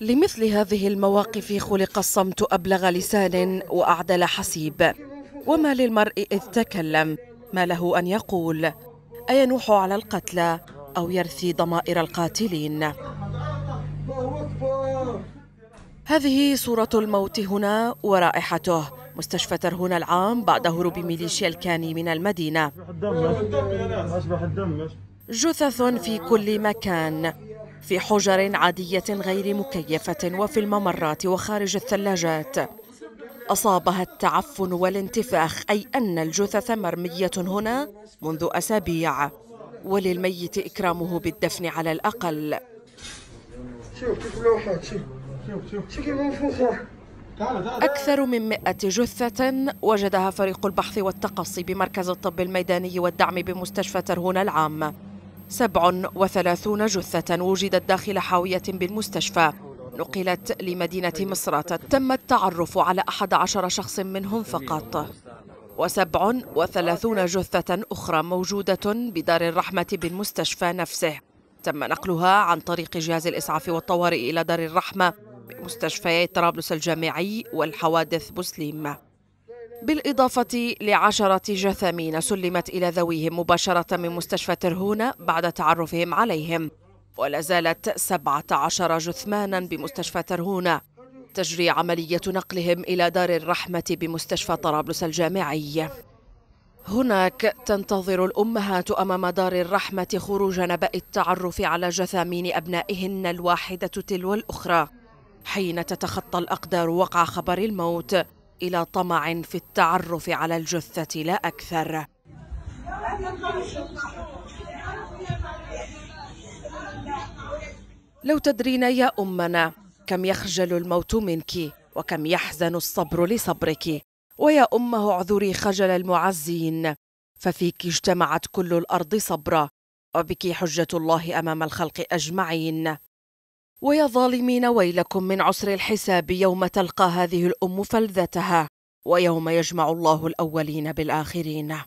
لمثل هذه المواقف خلق الصمت أبلغ لسان وأعدل حسيب وما للمرء إذ تكلم ما له أن يقول أينوح على القتلى أو يرثي ضمائر القاتلين هذه صورة الموت هنا ورائحته مستشفى ترهون العام بعد هروب ميليشيا الكاني من المدينة جثث في كل مكان في حجر عادية غير مكيفة وفي الممرات وخارج الثلاجات أصابها التعفن والانتفاخ أي أن الجثث مرمية هنا منذ أسابيع وللميت إكرامه بالدفن على الأقل أكثر من مئة جثة وجدها فريق البحث والتقصي بمركز الطب الميداني والدعم بمستشفى ترهون العام 37 جثة وجدت داخل حاوية بالمستشفى نقلت لمدينة مصر تم التعرف على 11 شخص منهم فقط وسبع وثلاثون جثة أخرى موجودة بدار الرحمة بالمستشفى نفسه تم نقلها عن طريق جهاز الإسعاف والطوارئ إلى دار الرحمة بمستشفيات طرابلس الجامعي والحوادث بوسليم بالإضافة لعشرة جثامين سلمت إلى ذويهم مباشرة من مستشفى ترهونة بعد تعرفهم عليهم ولا زالت 17 جثمانا بمستشفى ترهونة تجري عملية نقلهم إلى دار الرحمة بمستشفى طرابلس الجامعي هناك تنتظر الأمهات أمام دار الرحمة خروج نبأ التعرف على جثامين أبنائهن الواحدة تلو الأخرى حين تتخطى الأقدار وقع خبر الموت إلى طمع في التعرف على الجثة لا أكثر لو تدرين يا أمنا كم يخجل الموت منك وكم يحزن الصبر لصبرك ويا أمه اعذري خجل المعزين ففيك اجتمعت كل الأرض صبرا وبك حجة الله أمام الخلق أجمعين ويا ظالمين ويلكم من عسر الحساب يوم تلقى هذه الأم فلذتها ويوم يجمع الله الأولين بالآخرين